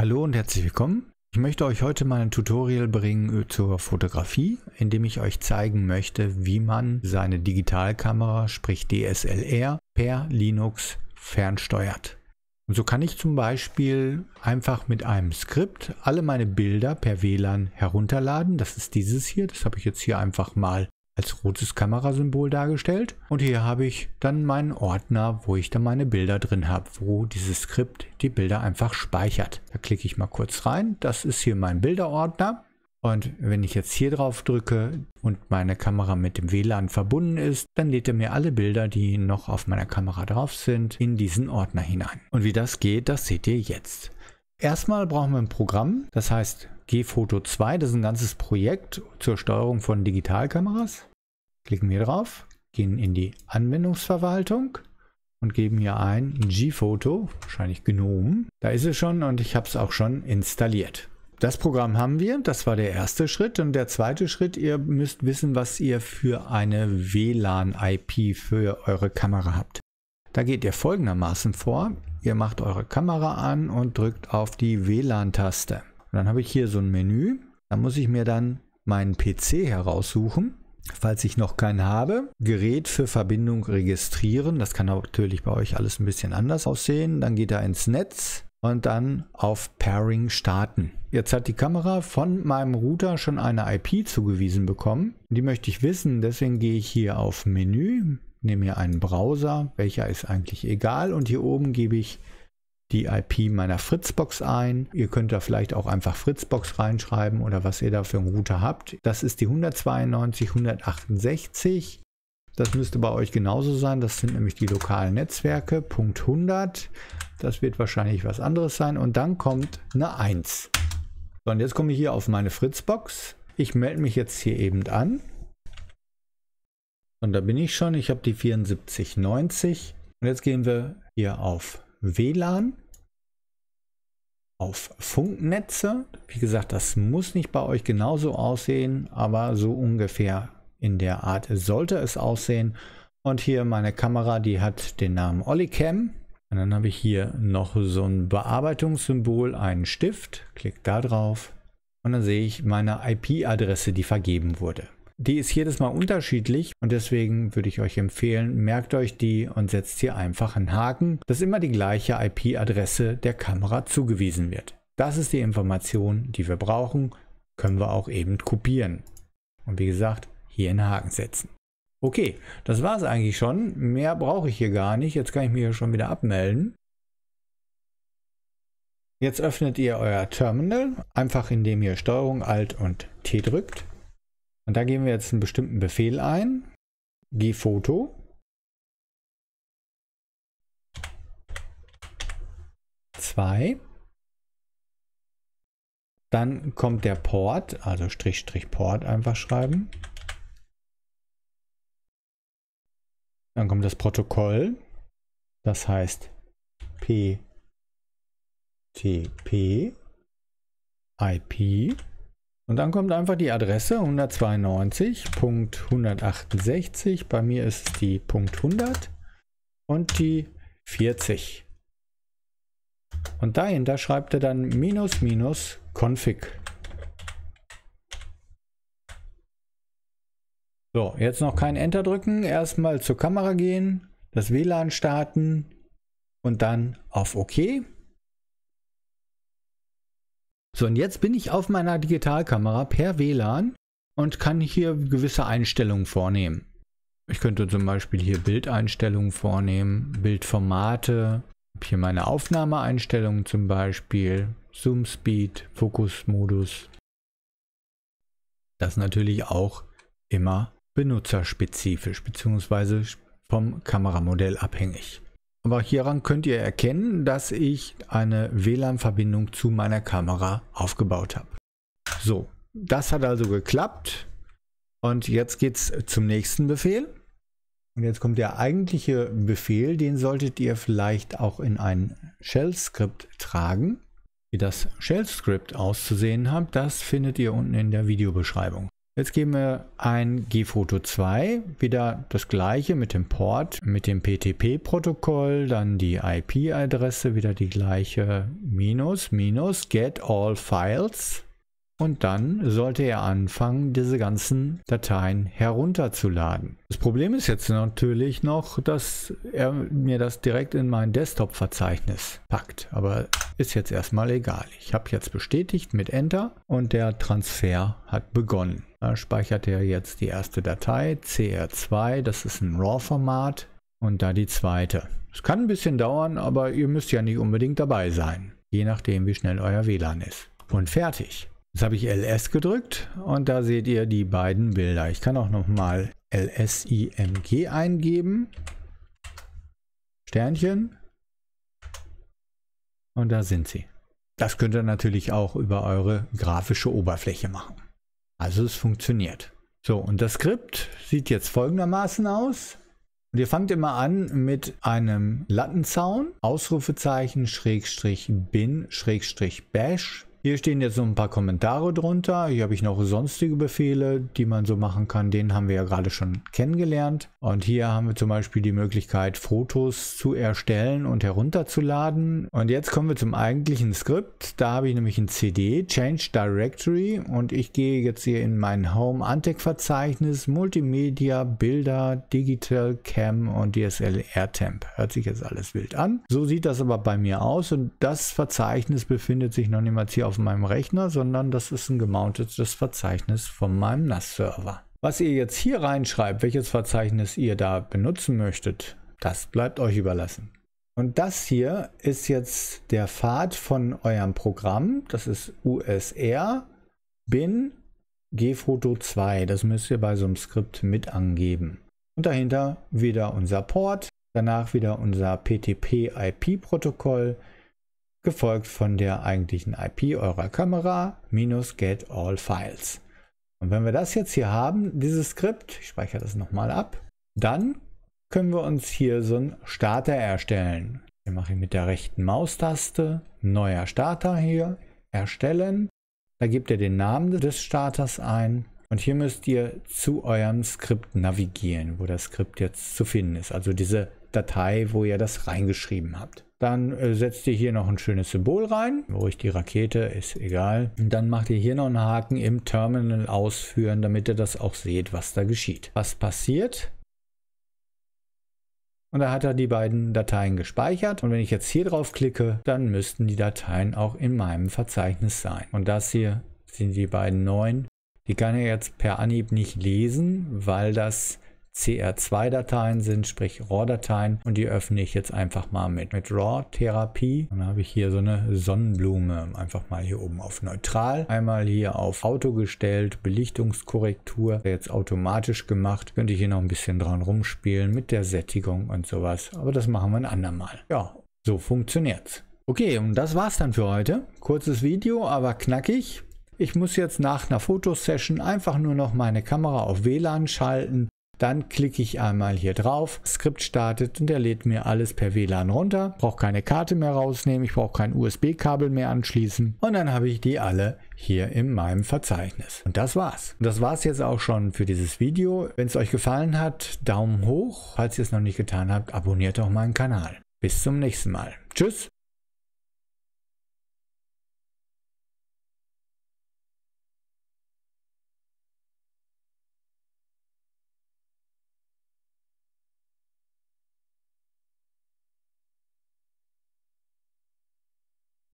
Hallo und herzlich willkommen. Ich möchte euch heute mal ein Tutorial bringen zur Fotografie, in dem ich euch zeigen möchte, wie man seine Digitalkamera, sprich DSLR, per Linux fernsteuert. Und so kann ich zum Beispiel einfach mit einem Skript alle meine Bilder per WLAN herunterladen. Das ist dieses hier, das habe ich jetzt hier einfach mal als rotes Kamerasymbol dargestellt. Und hier habe ich dann meinen Ordner, wo ich dann meine Bilder drin habe, wo dieses Skript die Bilder einfach speichert. Da klicke ich mal kurz rein. Das ist hier mein Bilderordner. Und wenn ich jetzt hier drauf drücke und meine Kamera mit dem WLAN verbunden ist, dann lädt er mir alle Bilder, die noch auf meiner Kamera drauf sind, in diesen Ordner hinein. Und wie das geht, das seht ihr jetzt. Erstmal brauchen wir ein Programm, das heißt GFoto 2, das ist ein ganzes Projekt zur Steuerung von Digitalkameras. Klicken wir drauf, gehen in die Anwendungsverwaltung und geben hier ein g Gphoto, wahrscheinlich GNOME. Da ist es schon und ich habe es auch schon installiert. Das Programm haben wir, das war der erste Schritt. Und der zweite Schritt, ihr müsst wissen, was ihr für eine WLAN-IP für eure Kamera habt. Da geht ihr folgendermaßen vor. Ihr macht eure Kamera an und drückt auf die WLAN-Taste. dann habe ich hier so ein Menü. Da muss ich mir dann meinen PC heraussuchen falls ich noch keinen habe, Gerät für Verbindung registrieren. Das kann natürlich bei euch alles ein bisschen anders aussehen. Dann geht er ins Netz und dann auf Pairing starten. Jetzt hat die Kamera von meinem Router schon eine IP zugewiesen bekommen. Die möchte ich wissen, deswegen gehe ich hier auf Menü, nehme mir einen Browser, welcher ist eigentlich egal und hier oben gebe ich die IP meiner Fritzbox ein. Ihr könnt da vielleicht auch einfach Fritzbox reinschreiben oder was ihr da für einen Router habt. Das ist die 192.168. Das müsste bei euch genauso sein. Das sind nämlich die lokalen Netzwerke. Punkt 100. Das wird wahrscheinlich was anderes sein. Und dann kommt eine 1. So, und jetzt komme ich hier auf meine Fritzbox. Ich melde mich jetzt hier eben an. Und da bin ich schon. Ich habe die 7490. Und jetzt gehen wir hier auf WLAN auf Funknetze. Wie gesagt, das muss nicht bei euch genauso aussehen, aber so ungefähr in der Art sollte es aussehen. Und hier meine Kamera, die hat den Namen Olicam. Und dann habe ich hier noch so ein Bearbeitungssymbol, einen Stift. Klick da drauf und dann sehe ich meine IP-Adresse, die vergeben wurde. Die ist jedes Mal unterschiedlich und deswegen würde ich euch empfehlen, merkt euch die und setzt hier einfach einen Haken, dass immer die gleiche IP-Adresse der Kamera zugewiesen wird. Das ist die Information, die wir brauchen, können wir auch eben kopieren. Und wie gesagt, hier einen Haken setzen. Okay, das war es eigentlich schon. Mehr brauche ich hier gar nicht. Jetzt kann ich mir hier schon wieder abmelden. Jetzt öffnet ihr euer Terminal, einfach indem ihr STRG Alt und T drückt. Und da geben wir jetzt einen bestimmten Befehl ein. gfoto. Zwei. Dann kommt der Port, also Strich, Strich, Port einfach schreiben. Dann kommt das Protokoll, das heißt PTP IP und dann kommt einfach die Adresse 192.168. Bei mir ist die Punkt 100 und die 40. Und dahinter schreibt er dann minus minus config. So, jetzt noch kein Enter drücken. Erstmal zur Kamera gehen, das WLAN starten und dann auf OK. So, und jetzt bin ich auf meiner Digitalkamera per WLAN und kann hier gewisse Einstellungen vornehmen. Ich könnte zum Beispiel hier Bildeinstellungen vornehmen, Bildformate, hier meine Aufnahmeeinstellungen zum Beispiel, Zoom Speed, Fokusmodus. Das natürlich auch immer benutzerspezifisch bzw. vom Kameramodell abhängig. Aber hieran könnt ihr erkennen, dass ich eine WLAN-Verbindung zu meiner Kamera aufgebaut habe. So, das hat also geklappt. Und jetzt geht es zum nächsten Befehl. Und jetzt kommt der eigentliche Befehl, den solltet ihr vielleicht auch in ein Shell-Skript tragen. Wie das Shell-Skript auszusehen hat, das findet ihr unten in der Videobeschreibung. Jetzt geben wir ein Gfoto 2, wieder das gleiche mit dem Port, mit dem PTP-Protokoll, dann die IP-Adresse, wieder die gleiche, minus, minus, get all files. Und dann sollte er anfangen, diese ganzen Dateien herunterzuladen. Das Problem ist jetzt natürlich noch, dass er mir das direkt in mein Desktop-Verzeichnis packt. Aber ist jetzt erstmal egal. Ich habe jetzt bestätigt mit Enter und der Transfer hat begonnen. Da speichert er jetzt die erste Datei, CR2, das ist ein RAW-Format und da die zweite. Es kann ein bisschen dauern, aber ihr müsst ja nicht unbedingt dabei sein, je nachdem wie schnell euer WLAN ist. Und fertig. Jetzt habe ich LS gedrückt und da seht ihr die beiden Bilder. Ich kann auch nochmal LSIMG eingeben. Sternchen. Und da sind sie. Das könnt ihr natürlich auch über eure grafische Oberfläche machen. Also es funktioniert. So, und das Skript sieht jetzt folgendermaßen aus. Und ihr fangt immer an mit einem Lattenzaun, Ausrufezeichen, Schrägstrich bin, Schrägstrich bash, hier stehen jetzt so ein paar Kommentare drunter. Hier habe ich noch sonstige Befehle, die man so machen kann. Den haben wir ja gerade schon kennengelernt. Und hier haben wir zum Beispiel die Möglichkeit, Fotos zu erstellen und herunterzuladen. Und jetzt kommen wir zum eigentlichen Skript. Da habe ich nämlich ein CD, Change Directory. Und ich gehe jetzt hier in mein Home Antec Verzeichnis, Multimedia, Bilder, Digital Cam und DSL AirTemp. Hört sich jetzt alles wild an. So sieht das aber bei mir aus. Und das Verzeichnis befindet sich noch niemals hier auf auf meinem Rechner, sondern das ist ein gemountetes Verzeichnis von meinem NAS-Server. Was ihr jetzt hier reinschreibt, welches Verzeichnis ihr da benutzen möchtet, das bleibt euch überlassen. Und das hier ist jetzt der Pfad von eurem Programm. Das ist USR bin gfoto 2. Das müsst ihr bei so einem Skript mit angeben. Und dahinter wieder unser Port, danach wieder unser PTP-IP-Protokoll, gefolgt von der eigentlichen IP eurer Kamera minus get all files. Und wenn wir das jetzt hier haben, dieses Skript, ich speichere das nochmal ab, dann können wir uns hier so einen Starter erstellen. Den mache ich mit der rechten Maustaste, neuer Starter hier, erstellen. Da gebt ihr den Namen des Starters ein und hier müsst ihr zu eurem Skript navigieren, wo das Skript jetzt zu finden ist. Also diese Datei, wo ihr das reingeschrieben habt. Dann äh, setzt ihr hier noch ein schönes Symbol rein, ruhig die Rakete, ist egal. Und dann macht ihr hier noch einen Haken im Terminal ausführen, damit ihr das auch seht, was da geschieht. Was passiert? Und da hat er die beiden Dateien gespeichert. Und wenn ich jetzt hier drauf klicke, dann müssten die Dateien auch in meinem Verzeichnis sein. Und das hier sind die beiden neuen. Die kann er jetzt per Anhieb nicht lesen, weil das CR2-Dateien sind, sprich RAW-Dateien. Und die öffne ich jetzt einfach mal mit, mit RAW-Therapie. Dann habe ich hier so eine Sonnenblume. Einfach mal hier oben auf neutral. Einmal hier auf Auto gestellt, Belichtungskorrektur. Jetzt automatisch gemacht. Könnte ich hier noch ein bisschen dran rumspielen mit der Sättigung und sowas. Aber das machen wir ein andermal. Ja, so funktioniert's. Okay, und das war's dann für heute. Kurzes Video, aber knackig. Ich muss jetzt nach einer Fotosession einfach nur noch meine Kamera auf WLAN schalten dann klicke ich einmal hier drauf, Skript startet und er lädt mir alles per WLAN runter. Brauche keine Karte mehr rausnehmen, ich brauche kein USB-Kabel mehr anschließen und dann habe ich die alle hier in meinem Verzeichnis. Und das war's. Und das war's jetzt auch schon für dieses Video. Wenn es euch gefallen hat, Daumen hoch. Falls ihr es noch nicht getan habt, abonniert auch meinen Kanal. Bis zum nächsten Mal. Tschüss.